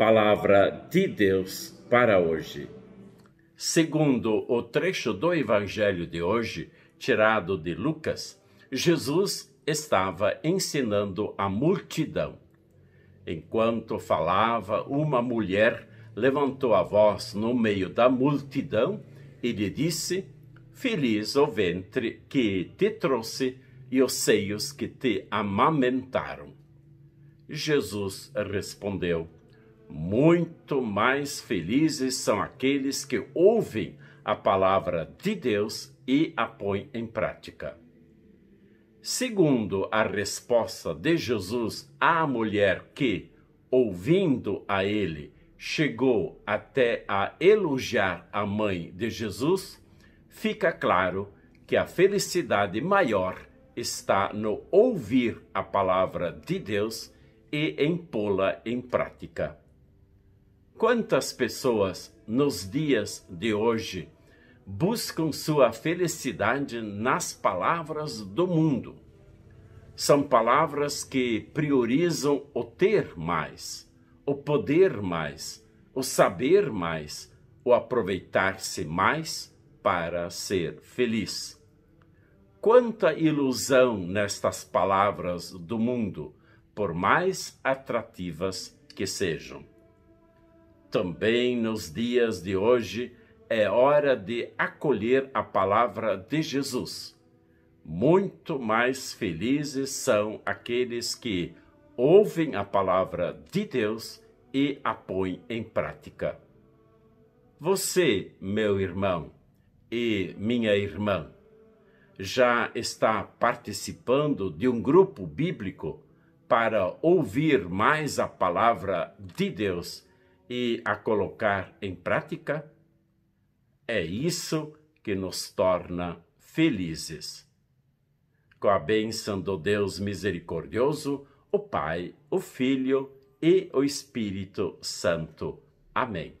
palavra de Deus para hoje. Segundo o trecho do evangelho de hoje, tirado de Lucas, Jesus estava ensinando a multidão. Enquanto falava, uma mulher levantou a voz no meio da multidão e lhe disse: Feliz o ventre que te trouxe e os seios que te amamentaram. Jesus respondeu: muito mais felizes são aqueles que ouvem a palavra de Deus e a põem em prática. Segundo a resposta de Jesus à mulher que, ouvindo a ele, chegou até a elogiar a mãe de Jesus, fica claro que a felicidade maior está no ouvir a palavra de Deus e em pô-la em prática. Quantas pessoas nos dias de hoje buscam sua felicidade nas palavras do mundo? São palavras que priorizam o ter mais, o poder mais, o saber mais, o aproveitar-se mais para ser feliz. Quanta ilusão nestas palavras do mundo, por mais atrativas que sejam. Também nos dias de hoje é hora de acolher a palavra de Jesus. Muito mais felizes são aqueles que ouvem a palavra de Deus e a põem em prática. Você, meu irmão e minha irmã, já está participando de um grupo bíblico para ouvir mais a palavra de Deus e a colocar em prática? É isso que nos torna felizes. Com a bênção do Deus misericordioso, o Pai, o Filho e o Espírito Santo. Amém.